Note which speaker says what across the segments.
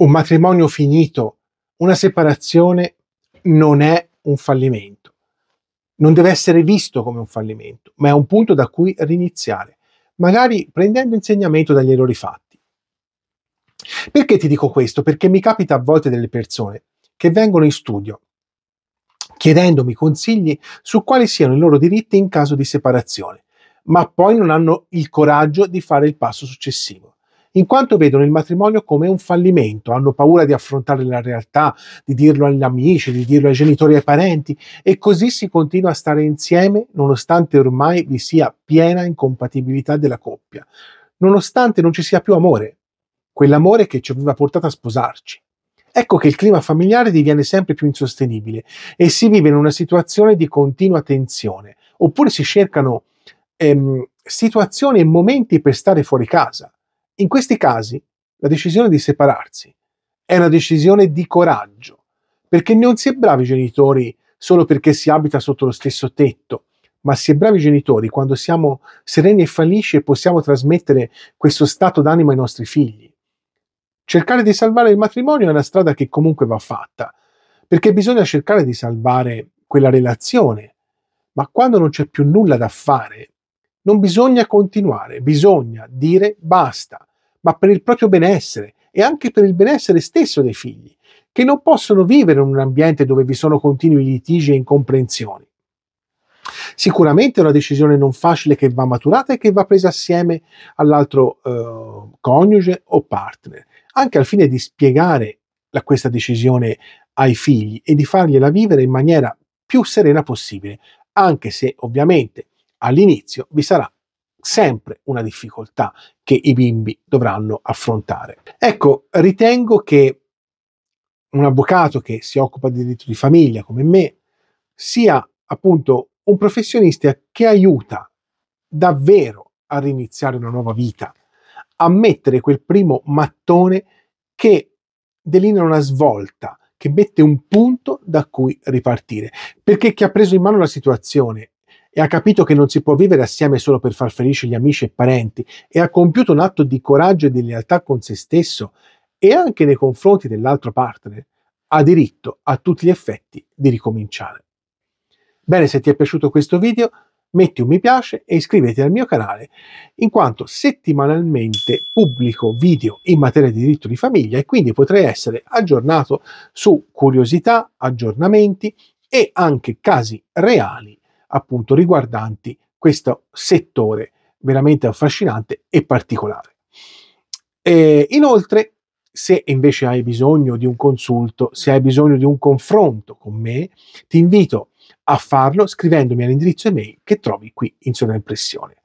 Speaker 1: un matrimonio finito, una separazione non è un fallimento. Non deve essere visto come un fallimento, ma è un punto da cui riniziare, magari prendendo insegnamento dagli errori fatti. Perché ti dico questo? Perché mi capita a volte delle persone che vengono in studio chiedendomi consigli su quali siano i loro diritti in caso di separazione, ma poi non hanno il coraggio di fare il passo successivo in quanto vedono il matrimonio come un fallimento, hanno paura di affrontare la realtà, di dirlo agli amici, di dirlo ai genitori e ai parenti e così si continua a stare insieme nonostante ormai vi sia piena incompatibilità della coppia, nonostante non ci sia più amore, quell'amore che ci aveva portato a sposarci. Ecco che il clima familiare diviene sempre più insostenibile e si vive in una situazione di continua tensione, oppure si cercano ehm, situazioni e momenti per stare fuori casa in questi casi la decisione di separarsi è una decisione di coraggio, perché non si è bravi genitori solo perché si abita sotto lo stesso tetto, ma si è bravi genitori quando siamo sereni e felici e possiamo trasmettere questo stato d'animo ai nostri figli. Cercare di salvare il matrimonio è una strada che comunque va fatta, perché bisogna cercare di salvare quella relazione, ma quando non c'è più nulla da fare, non bisogna continuare, bisogna dire basta ma per il proprio benessere e anche per il benessere stesso dei figli, che non possono vivere in un ambiente dove vi sono continui litigi e incomprensioni. Sicuramente è una decisione non facile che va maturata e che va presa assieme all'altro eh, coniuge o partner, anche al fine di spiegare la, questa decisione ai figli e di fargliela vivere in maniera più serena possibile, anche se ovviamente all'inizio vi sarà sempre una difficoltà che i bimbi dovranno affrontare. Ecco, ritengo che un avvocato che si occupa di diritto di famiglia come me sia appunto un professionista che aiuta davvero a riniziare una nuova vita, a mettere quel primo mattone che delinea una svolta, che mette un punto da cui ripartire, perché chi ha preso in mano la situazione e ha capito che non si può vivere assieme solo per far felici gli amici e parenti e ha compiuto un atto di coraggio e di lealtà con se stesso e anche nei confronti dell'altro partner, ha diritto a tutti gli effetti di ricominciare. Bene, se ti è piaciuto questo video, metti un mi piace e iscriviti al mio canale, in quanto settimanalmente pubblico video in materia di diritto di famiglia e quindi potrai essere aggiornato su curiosità, aggiornamenti e anche casi reali appunto riguardanti questo settore veramente affascinante e particolare. E inoltre, se invece hai bisogno di un consulto, se hai bisogno di un confronto con me, ti invito a farlo scrivendomi all'indirizzo email che trovi qui in sovraimpressione.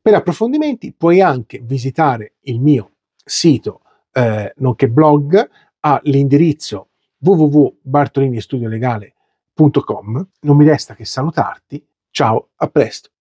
Speaker 1: Per approfondimenti puoi anche visitare il mio sito eh, nonché blog all'indirizzo www.bartoliniestudiolegale.com www.radiomaria.com. Non mi resta che salutarti. Ciao, a presto.